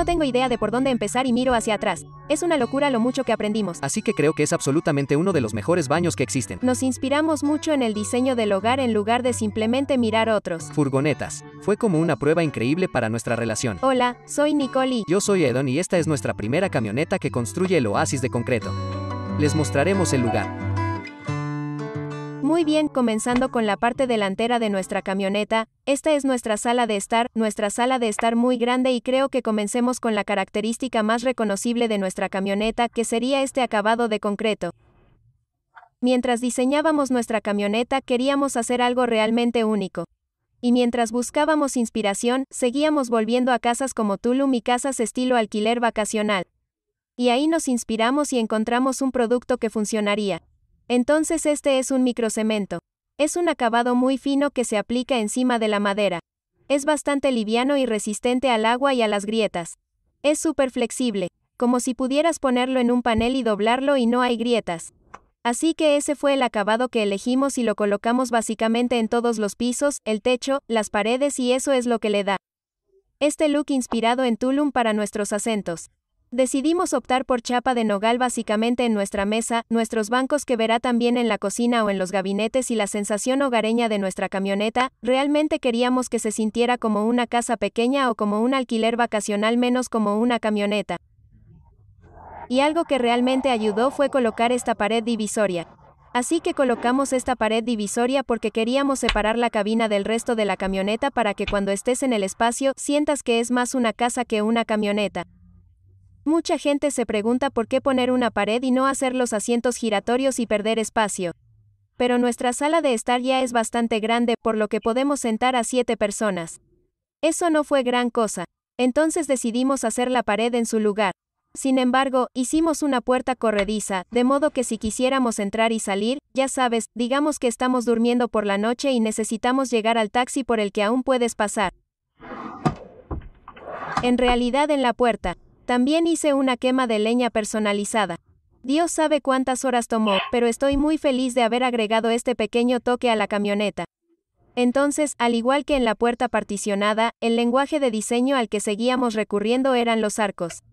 No tengo idea de por dónde empezar y miro hacia atrás. Es una locura lo mucho que aprendimos. Así que creo que es absolutamente uno de los mejores baños que existen. Nos inspiramos mucho en el diseño del hogar en lugar de simplemente mirar otros. Furgonetas. Fue como una prueba increíble para nuestra relación. Hola, soy Nicole. Yo soy Edon y esta es nuestra primera camioneta que construye el oasis de concreto. Les mostraremos el lugar. Muy bien, comenzando con la parte delantera de nuestra camioneta, esta es nuestra sala de estar, nuestra sala de estar muy grande y creo que comencemos con la característica más reconocible de nuestra camioneta, que sería este acabado de concreto. Mientras diseñábamos nuestra camioneta queríamos hacer algo realmente único. Y mientras buscábamos inspiración, seguíamos volviendo a casas como Tulum y casas estilo alquiler vacacional. Y ahí nos inspiramos y encontramos un producto que funcionaría. Entonces este es un microcemento. Es un acabado muy fino que se aplica encima de la madera. Es bastante liviano y resistente al agua y a las grietas. Es súper flexible, como si pudieras ponerlo en un panel y doblarlo y no hay grietas. Así que ese fue el acabado que elegimos y lo colocamos básicamente en todos los pisos, el techo, las paredes y eso es lo que le da. Este look inspirado en Tulum para nuestros acentos. Decidimos optar por chapa de nogal básicamente en nuestra mesa, nuestros bancos que verá también en la cocina o en los gabinetes y la sensación hogareña de nuestra camioneta, realmente queríamos que se sintiera como una casa pequeña o como un alquiler vacacional menos como una camioneta. Y algo que realmente ayudó fue colocar esta pared divisoria. Así que colocamos esta pared divisoria porque queríamos separar la cabina del resto de la camioneta para que cuando estés en el espacio sientas que es más una casa que una camioneta. Mucha gente se pregunta por qué poner una pared y no hacer los asientos giratorios y perder espacio. Pero nuestra sala de estar ya es bastante grande, por lo que podemos sentar a siete personas. Eso no fue gran cosa. Entonces decidimos hacer la pared en su lugar. Sin embargo, hicimos una puerta corrediza, de modo que si quisiéramos entrar y salir, ya sabes, digamos que estamos durmiendo por la noche y necesitamos llegar al taxi por el que aún puedes pasar. En realidad en la puerta, también hice una quema de leña personalizada. Dios sabe cuántas horas tomó, pero estoy muy feliz de haber agregado este pequeño toque a la camioneta. Entonces, al igual que en la puerta particionada, el lenguaje de diseño al que seguíamos recurriendo eran los arcos.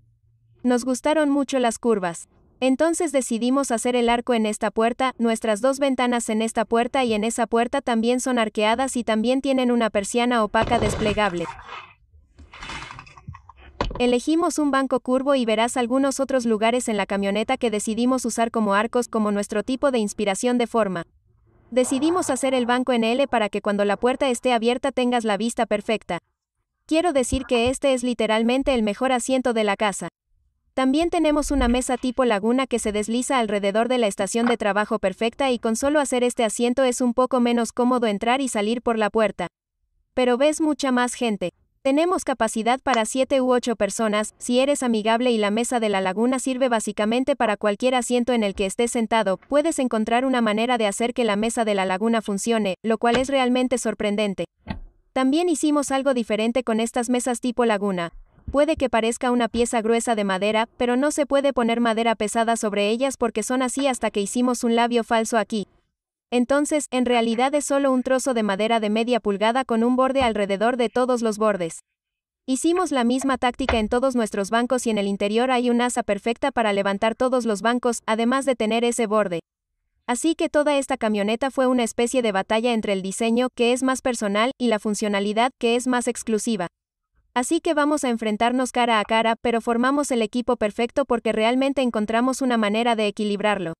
Nos gustaron mucho las curvas. Entonces decidimos hacer el arco en esta puerta, nuestras dos ventanas en esta puerta y en esa puerta también son arqueadas y también tienen una persiana opaca desplegable. Elegimos un banco curvo y verás algunos otros lugares en la camioneta que decidimos usar como arcos como nuestro tipo de inspiración de forma. Decidimos hacer el banco en L para que cuando la puerta esté abierta tengas la vista perfecta. Quiero decir que este es literalmente el mejor asiento de la casa. También tenemos una mesa tipo laguna que se desliza alrededor de la estación de trabajo perfecta y con solo hacer este asiento es un poco menos cómodo entrar y salir por la puerta. Pero ves mucha más gente. Tenemos capacidad para 7 u 8 personas, si eres amigable y la mesa de la laguna sirve básicamente para cualquier asiento en el que estés sentado, puedes encontrar una manera de hacer que la mesa de la laguna funcione, lo cual es realmente sorprendente. También hicimos algo diferente con estas mesas tipo laguna. Puede que parezca una pieza gruesa de madera, pero no se puede poner madera pesada sobre ellas porque son así hasta que hicimos un labio falso aquí, entonces, en realidad es solo un trozo de madera de media pulgada con un borde alrededor de todos los bordes. Hicimos la misma táctica en todos nuestros bancos y en el interior hay un asa perfecta para levantar todos los bancos, además de tener ese borde. Así que toda esta camioneta fue una especie de batalla entre el diseño, que es más personal, y la funcionalidad, que es más exclusiva. Así que vamos a enfrentarnos cara a cara, pero formamos el equipo perfecto porque realmente encontramos una manera de equilibrarlo.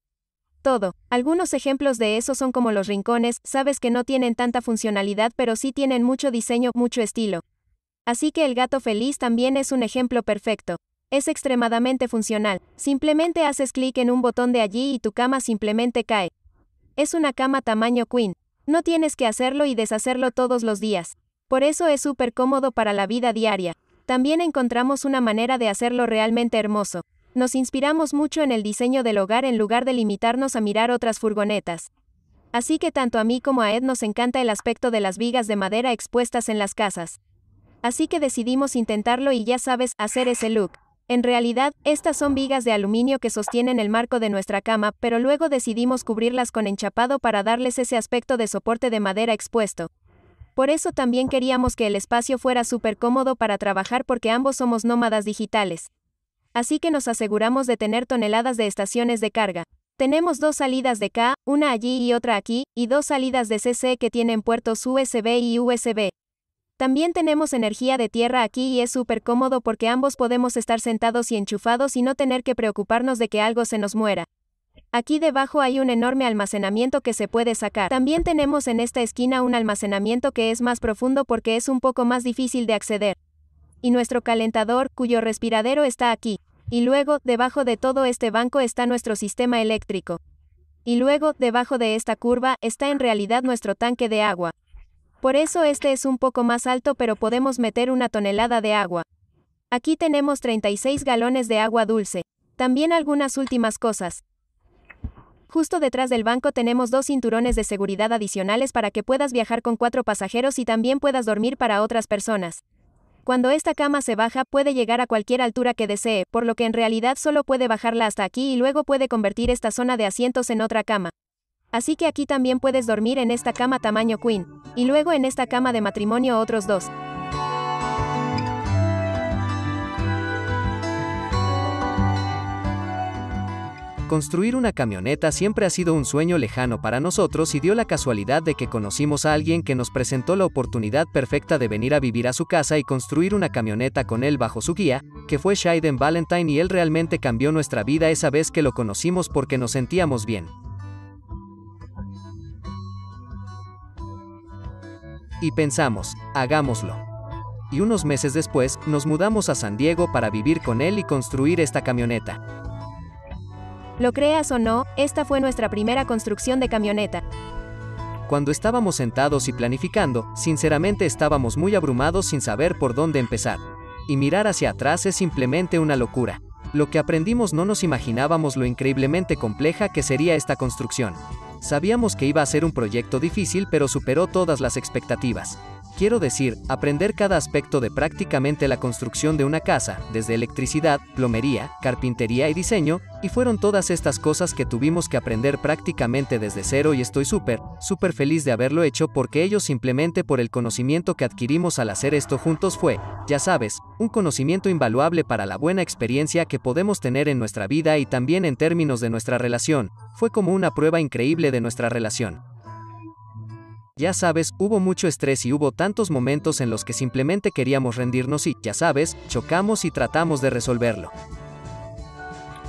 Todo. Algunos ejemplos de eso son como los rincones, sabes que no tienen tanta funcionalidad pero sí tienen mucho diseño, mucho estilo. Así que el gato feliz también es un ejemplo perfecto. Es extremadamente funcional. Simplemente haces clic en un botón de allí y tu cama simplemente cae. Es una cama tamaño queen. No tienes que hacerlo y deshacerlo todos los días. Por eso es súper cómodo para la vida diaria. También encontramos una manera de hacerlo realmente hermoso. Nos inspiramos mucho en el diseño del hogar en lugar de limitarnos a mirar otras furgonetas. Así que tanto a mí como a Ed nos encanta el aspecto de las vigas de madera expuestas en las casas. Así que decidimos intentarlo y ya sabes, hacer ese look. En realidad, estas son vigas de aluminio que sostienen el marco de nuestra cama, pero luego decidimos cubrirlas con enchapado para darles ese aspecto de soporte de madera expuesto. Por eso también queríamos que el espacio fuera súper cómodo para trabajar porque ambos somos nómadas digitales así que nos aseguramos de tener toneladas de estaciones de carga. Tenemos dos salidas de K, una allí y otra aquí, y dos salidas de CC que tienen puertos USB y USB. También tenemos energía de tierra aquí y es súper cómodo porque ambos podemos estar sentados y enchufados y no tener que preocuparnos de que algo se nos muera. Aquí debajo hay un enorme almacenamiento que se puede sacar. También tenemos en esta esquina un almacenamiento que es más profundo porque es un poco más difícil de acceder y nuestro calentador, cuyo respiradero está aquí. Y luego, debajo de todo este banco está nuestro sistema eléctrico. Y luego, debajo de esta curva, está en realidad nuestro tanque de agua. Por eso este es un poco más alto pero podemos meter una tonelada de agua. Aquí tenemos 36 galones de agua dulce. También algunas últimas cosas. Justo detrás del banco tenemos dos cinturones de seguridad adicionales para que puedas viajar con cuatro pasajeros y también puedas dormir para otras personas. Cuando esta cama se baja puede llegar a cualquier altura que desee, por lo que en realidad solo puede bajarla hasta aquí y luego puede convertir esta zona de asientos en otra cama. Así que aquí también puedes dormir en esta cama tamaño queen, y luego en esta cama de matrimonio otros dos. Construir una camioneta siempre ha sido un sueño lejano para nosotros y dio la casualidad de que conocimos a alguien que nos presentó la oportunidad perfecta de venir a vivir a su casa y construir una camioneta con él bajo su guía, que fue Shaiden Valentine y él realmente cambió nuestra vida esa vez que lo conocimos porque nos sentíamos bien. Y pensamos, hagámoslo. Y unos meses después, nos mudamos a San Diego para vivir con él y construir esta camioneta. Lo creas o no, esta fue nuestra primera construcción de camioneta. Cuando estábamos sentados y planificando, sinceramente estábamos muy abrumados sin saber por dónde empezar. Y mirar hacia atrás es simplemente una locura. Lo que aprendimos no nos imaginábamos lo increíblemente compleja que sería esta construcción. Sabíamos que iba a ser un proyecto difícil pero superó todas las expectativas. Quiero decir, aprender cada aspecto de prácticamente la construcción de una casa, desde electricidad, plomería, carpintería y diseño, y fueron todas estas cosas que tuvimos que aprender prácticamente desde cero y estoy súper, súper feliz de haberlo hecho porque ellos simplemente por el conocimiento que adquirimos al hacer esto juntos fue, ya sabes, un conocimiento invaluable para la buena experiencia que podemos tener en nuestra vida y también en términos de nuestra relación, fue como una prueba increíble de nuestra relación. Ya sabes, hubo mucho estrés y hubo tantos momentos en los que simplemente queríamos rendirnos y, ya sabes, chocamos y tratamos de resolverlo.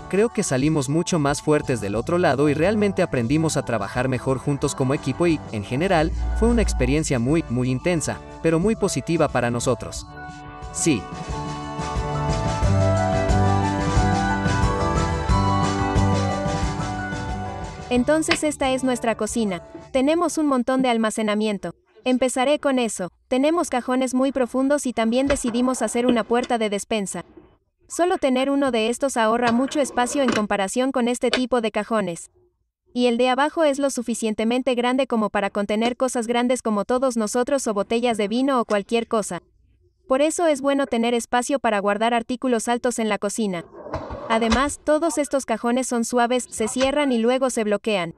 Creo que salimos mucho más fuertes del otro lado y realmente aprendimos a trabajar mejor juntos como equipo y, en general, fue una experiencia muy, muy intensa, pero muy positiva para nosotros. Sí. Entonces esta es nuestra cocina. Tenemos un montón de almacenamiento. Empezaré con eso. Tenemos cajones muy profundos y también decidimos hacer una puerta de despensa. Solo tener uno de estos ahorra mucho espacio en comparación con este tipo de cajones. Y el de abajo es lo suficientemente grande como para contener cosas grandes como todos nosotros o botellas de vino o cualquier cosa. Por eso es bueno tener espacio para guardar artículos altos en la cocina. Además, todos estos cajones son suaves, se cierran y luego se bloquean.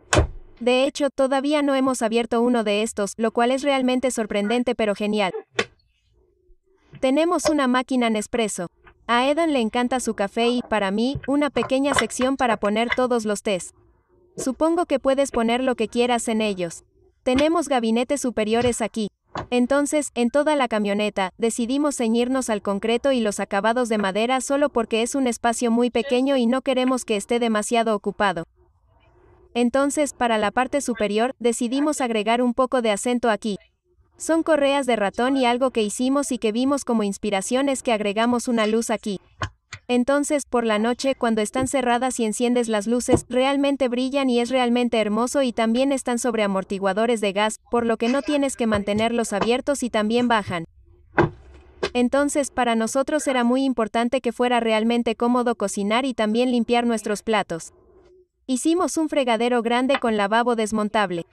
De hecho, todavía no hemos abierto uno de estos, lo cual es realmente sorprendente pero genial. Tenemos una máquina Nespresso. A Eden le encanta su café y, para mí, una pequeña sección para poner todos los tés. Supongo que puedes poner lo que quieras en ellos. Tenemos gabinetes superiores aquí. Entonces, en toda la camioneta, decidimos ceñirnos al concreto y los acabados de madera solo porque es un espacio muy pequeño y no queremos que esté demasiado ocupado. Entonces, para la parte superior, decidimos agregar un poco de acento aquí. Son correas de ratón y algo que hicimos y que vimos como inspiración es que agregamos una luz aquí. Entonces, por la noche, cuando están cerradas y enciendes las luces, realmente brillan y es realmente hermoso y también están sobre amortiguadores de gas, por lo que no tienes que mantenerlos abiertos y también bajan. Entonces, para nosotros era muy importante que fuera realmente cómodo cocinar y también limpiar nuestros platos. Hicimos un fregadero grande con lavabo desmontable.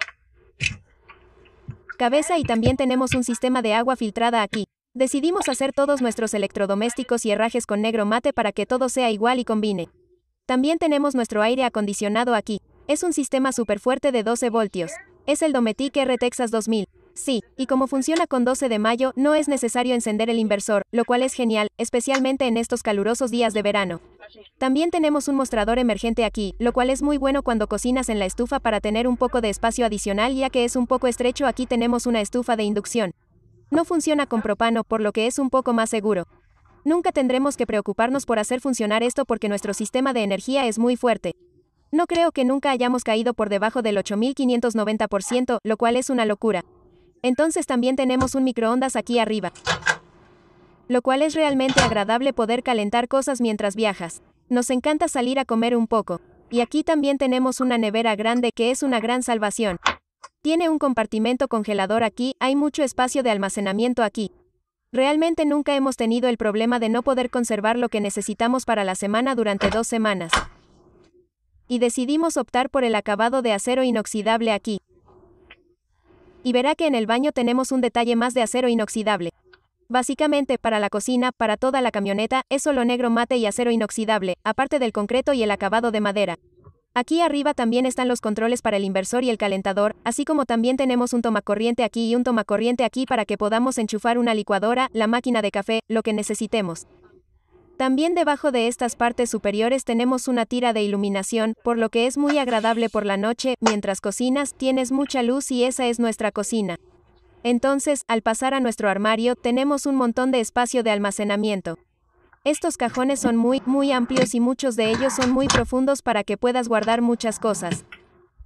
Cabeza y también tenemos un sistema de agua filtrada aquí. Decidimos hacer todos nuestros electrodomésticos y herrajes con negro mate para que todo sea igual y combine. También tenemos nuestro aire acondicionado aquí. Es un sistema super fuerte de 12 voltios. Es el Dometic R Texas 2000. Sí, y como funciona con 12 de mayo, no es necesario encender el inversor, lo cual es genial, especialmente en estos calurosos días de verano. También tenemos un mostrador emergente aquí, lo cual es muy bueno cuando cocinas en la estufa para tener un poco de espacio adicional ya que es un poco estrecho aquí tenemos una estufa de inducción. No funciona con propano, por lo que es un poco más seguro. Nunca tendremos que preocuparnos por hacer funcionar esto porque nuestro sistema de energía es muy fuerte. No creo que nunca hayamos caído por debajo del 8590%, lo cual es una locura. Entonces también tenemos un microondas aquí arriba. Lo cual es realmente agradable poder calentar cosas mientras viajas. Nos encanta salir a comer un poco. Y aquí también tenemos una nevera grande que es una gran salvación. Tiene un compartimento congelador aquí, hay mucho espacio de almacenamiento aquí. Realmente nunca hemos tenido el problema de no poder conservar lo que necesitamos para la semana durante dos semanas. Y decidimos optar por el acabado de acero inoxidable aquí. Y verá que en el baño tenemos un detalle más de acero inoxidable. Básicamente, para la cocina, para toda la camioneta, es solo negro mate y acero inoxidable, aparte del concreto y el acabado de madera. Aquí arriba también están los controles para el inversor y el calentador, así como también tenemos un tomacorriente aquí y un tomacorriente aquí para que podamos enchufar una licuadora, la máquina de café, lo que necesitemos. También debajo de estas partes superiores tenemos una tira de iluminación, por lo que es muy agradable por la noche, mientras cocinas tienes mucha luz y esa es nuestra cocina. Entonces, al pasar a nuestro armario, tenemos un montón de espacio de almacenamiento. Estos cajones son muy, muy amplios y muchos de ellos son muy profundos para que puedas guardar muchas cosas.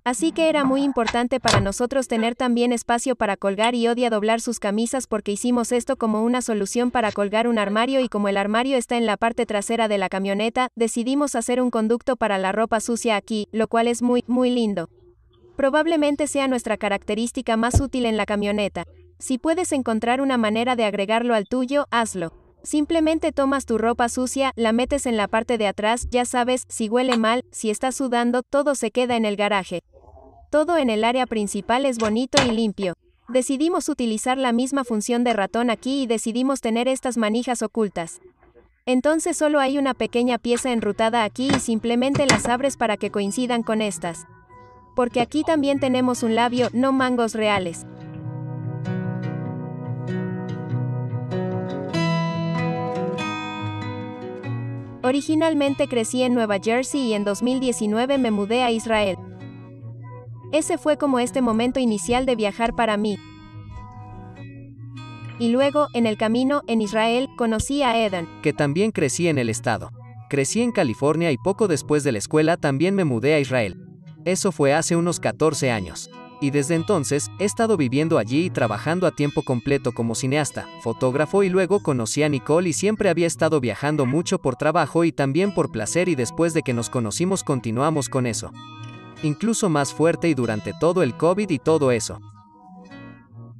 Así que era muy importante para nosotros tener también espacio para colgar y odia doblar sus camisas porque hicimos esto como una solución para colgar un armario y como el armario está en la parte trasera de la camioneta, decidimos hacer un conducto para la ropa sucia aquí, lo cual es muy, muy lindo. Probablemente sea nuestra característica más útil en la camioneta. Si puedes encontrar una manera de agregarlo al tuyo, hazlo. Simplemente tomas tu ropa sucia, la metes en la parte de atrás, ya sabes, si huele mal, si está sudando, todo se queda en el garaje. Todo en el área principal es bonito y limpio. Decidimos utilizar la misma función de ratón aquí y decidimos tener estas manijas ocultas. Entonces solo hay una pequeña pieza enrutada aquí y simplemente las abres para que coincidan con estas. Porque aquí también tenemos un labio, no mangos reales. Originalmente crecí en Nueva Jersey y en 2019 me mudé a Israel. Ese fue como este momento inicial de viajar para mí. Y luego, en el camino, en Israel, conocí a Eden. Que también crecí en el estado. Crecí en California y poco después de la escuela también me mudé a Israel. Eso fue hace unos 14 años. Y desde entonces, he estado viviendo allí y trabajando a tiempo completo como cineasta, fotógrafo y luego conocí a Nicole y siempre había estado viajando mucho por trabajo y también por placer y después de que nos conocimos continuamos con eso incluso más fuerte y durante todo el COVID y todo eso.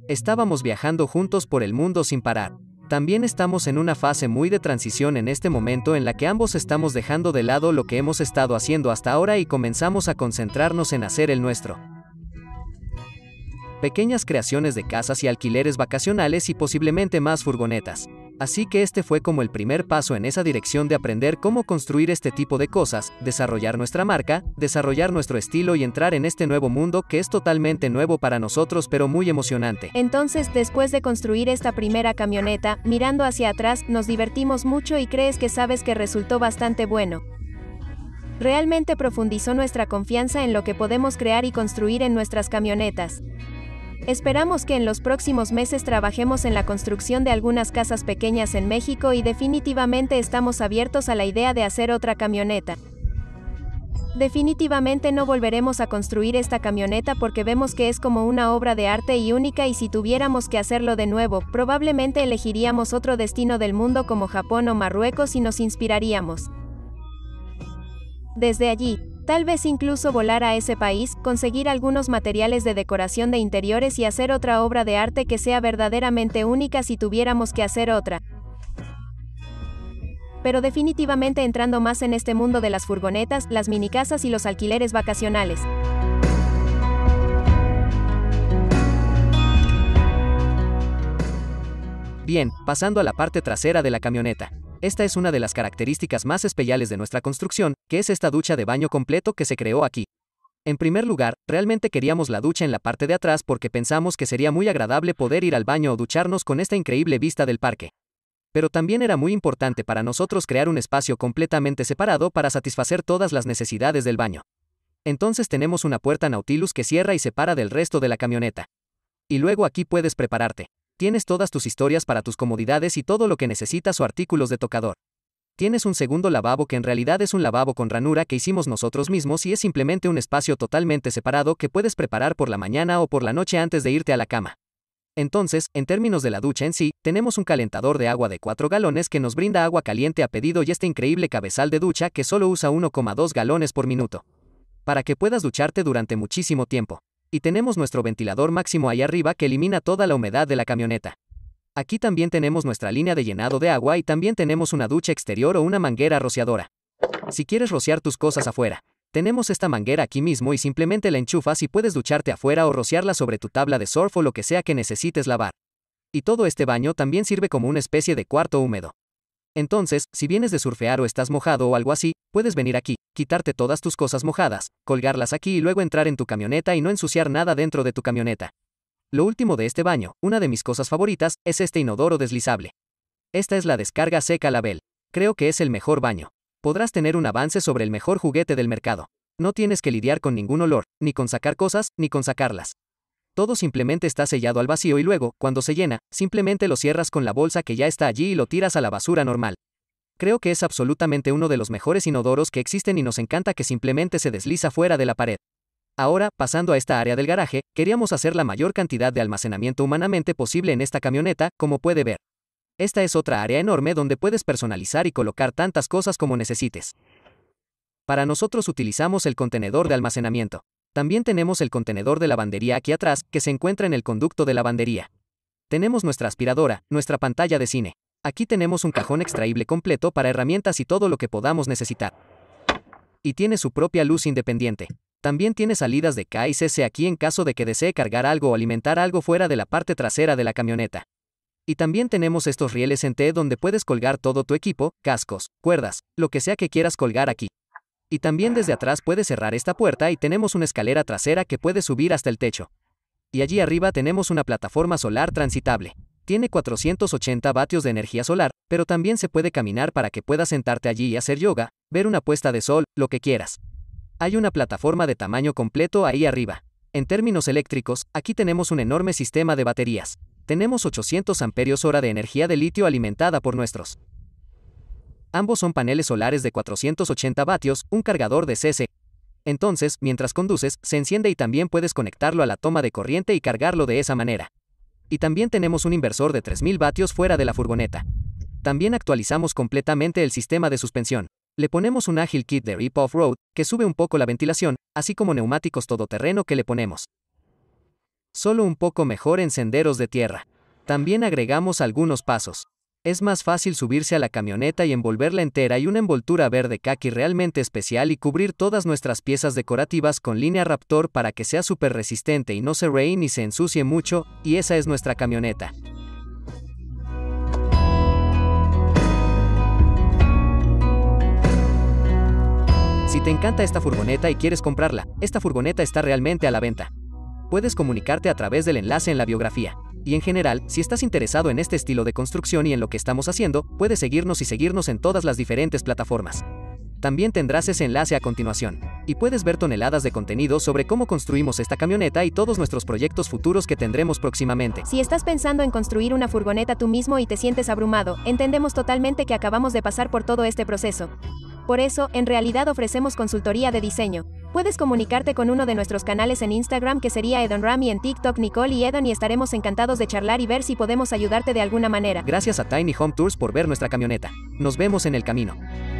Estábamos viajando juntos por el mundo sin parar. También estamos en una fase muy de transición en este momento en la que ambos estamos dejando de lado lo que hemos estado haciendo hasta ahora y comenzamos a concentrarnos en hacer el nuestro pequeñas creaciones de casas y alquileres vacacionales y posiblemente más furgonetas. Así que este fue como el primer paso en esa dirección de aprender cómo construir este tipo de cosas, desarrollar nuestra marca, desarrollar nuestro estilo y entrar en este nuevo mundo que es totalmente nuevo para nosotros pero muy emocionante. Entonces, después de construir esta primera camioneta, mirando hacia atrás, nos divertimos mucho y crees que sabes que resultó bastante bueno. Realmente profundizó nuestra confianza en lo que podemos crear y construir en nuestras camionetas. Esperamos que en los próximos meses trabajemos en la construcción de algunas casas pequeñas en México y definitivamente estamos abiertos a la idea de hacer otra camioneta. Definitivamente no volveremos a construir esta camioneta porque vemos que es como una obra de arte y única y si tuviéramos que hacerlo de nuevo, probablemente elegiríamos otro destino del mundo como Japón o Marruecos y nos inspiraríamos. Desde allí, Tal vez incluso volar a ese país, conseguir algunos materiales de decoración de interiores y hacer otra obra de arte que sea verdaderamente única si tuviéramos que hacer otra. Pero definitivamente entrando más en este mundo de las furgonetas, las minicasas y los alquileres vacacionales. Bien, pasando a la parte trasera de la camioneta. Esta es una de las características más especiales de nuestra construcción, que es esta ducha de baño completo que se creó aquí. En primer lugar, realmente queríamos la ducha en la parte de atrás porque pensamos que sería muy agradable poder ir al baño o ducharnos con esta increíble vista del parque. Pero también era muy importante para nosotros crear un espacio completamente separado para satisfacer todas las necesidades del baño. Entonces tenemos una puerta Nautilus que cierra y separa del resto de la camioneta. Y luego aquí puedes prepararte. Tienes todas tus historias para tus comodidades y todo lo que necesitas o artículos de tocador. Tienes un segundo lavabo que en realidad es un lavabo con ranura que hicimos nosotros mismos y es simplemente un espacio totalmente separado que puedes preparar por la mañana o por la noche antes de irte a la cama. Entonces, en términos de la ducha en sí, tenemos un calentador de agua de 4 galones que nos brinda agua caliente a pedido y este increíble cabezal de ducha que solo usa 1,2 galones por minuto. Para que puedas ducharte durante muchísimo tiempo y tenemos nuestro ventilador máximo ahí arriba que elimina toda la humedad de la camioneta. Aquí también tenemos nuestra línea de llenado de agua y también tenemos una ducha exterior o una manguera rociadora. Si quieres rociar tus cosas afuera, tenemos esta manguera aquí mismo y simplemente la enchufas y puedes ducharte afuera o rociarla sobre tu tabla de surf o lo que sea que necesites lavar. Y todo este baño también sirve como una especie de cuarto húmedo. Entonces, si vienes de surfear o estás mojado o algo así, puedes venir aquí, quitarte todas tus cosas mojadas, colgarlas aquí y luego entrar en tu camioneta y no ensuciar nada dentro de tu camioneta. Lo último de este baño, una de mis cosas favoritas, es este inodoro deslizable. Esta es la descarga seca Label. Creo que es el mejor baño. Podrás tener un avance sobre el mejor juguete del mercado. No tienes que lidiar con ningún olor, ni con sacar cosas, ni con sacarlas. Todo simplemente está sellado al vacío y luego, cuando se llena, simplemente lo cierras con la bolsa que ya está allí y lo tiras a la basura normal. Creo que es absolutamente uno de los mejores inodoros que existen y nos encanta que simplemente se desliza fuera de la pared. Ahora, pasando a esta área del garaje, queríamos hacer la mayor cantidad de almacenamiento humanamente posible en esta camioneta, como puede ver. Esta es otra área enorme donde puedes personalizar y colocar tantas cosas como necesites. Para nosotros utilizamos el contenedor de almacenamiento. También tenemos el contenedor de lavandería aquí atrás, que se encuentra en el conducto de lavandería. Tenemos nuestra aspiradora, nuestra pantalla de cine. Aquí tenemos un cajón extraíble completo para herramientas y todo lo que podamos necesitar. Y tiene su propia luz independiente. También tiene salidas de K y CC aquí en caso de que desee cargar algo o alimentar algo fuera de la parte trasera de la camioneta. Y también tenemos estos rieles en T donde puedes colgar todo tu equipo, cascos, cuerdas, lo que sea que quieras colgar aquí. Y también desde atrás puede cerrar esta puerta y tenemos una escalera trasera que puede subir hasta el techo. Y allí arriba tenemos una plataforma solar transitable. Tiene 480 vatios de energía solar, pero también se puede caminar para que puedas sentarte allí y hacer yoga, ver una puesta de sol, lo que quieras. Hay una plataforma de tamaño completo ahí arriba. En términos eléctricos, aquí tenemos un enorme sistema de baterías. Tenemos 800 amperios hora de energía de litio alimentada por nuestros Ambos son paneles solares de 480 vatios, un cargador de CC. Entonces, mientras conduces, se enciende y también puedes conectarlo a la toma de corriente y cargarlo de esa manera. Y también tenemos un inversor de 3000 vatios fuera de la furgoneta. También actualizamos completamente el sistema de suspensión. Le ponemos un ágil kit de Rip Off Road, que sube un poco la ventilación, así como neumáticos todoterreno que le ponemos. Solo un poco mejor en senderos de tierra. También agregamos algunos pasos. Es más fácil subirse a la camioneta y envolverla entera y una envoltura verde kaki realmente especial y cubrir todas nuestras piezas decorativas con línea Raptor para que sea súper resistente y no se reine ni se ensucie mucho, y esa es nuestra camioneta. Si te encanta esta furgoneta y quieres comprarla, esta furgoneta está realmente a la venta. Puedes comunicarte a través del enlace en la biografía. Y en general, si estás interesado en este estilo de construcción y en lo que estamos haciendo, puedes seguirnos y seguirnos en todas las diferentes plataformas. También tendrás ese enlace a continuación. Y puedes ver toneladas de contenido sobre cómo construimos esta camioneta y todos nuestros proyectos futuros que tendremos próximamente. Si estás pensando en construir una furgoneta tú mismo y te sientes abrumado, entendemos totalmente que acabamos de pasar por todo este proceso. Por eso, en realidad ofrecemos consultoría de diseño. Puedes comunicarte con uno de nuestros canales en Instagram que sería Edon Rami en TikTok Nicole y Edon y estaremos encantados de charlar y ver si podemos ayudarte de alguna manera. Gracias a Tiny Home Tours por ver nuestra camioneta. Nos vemos en el camino.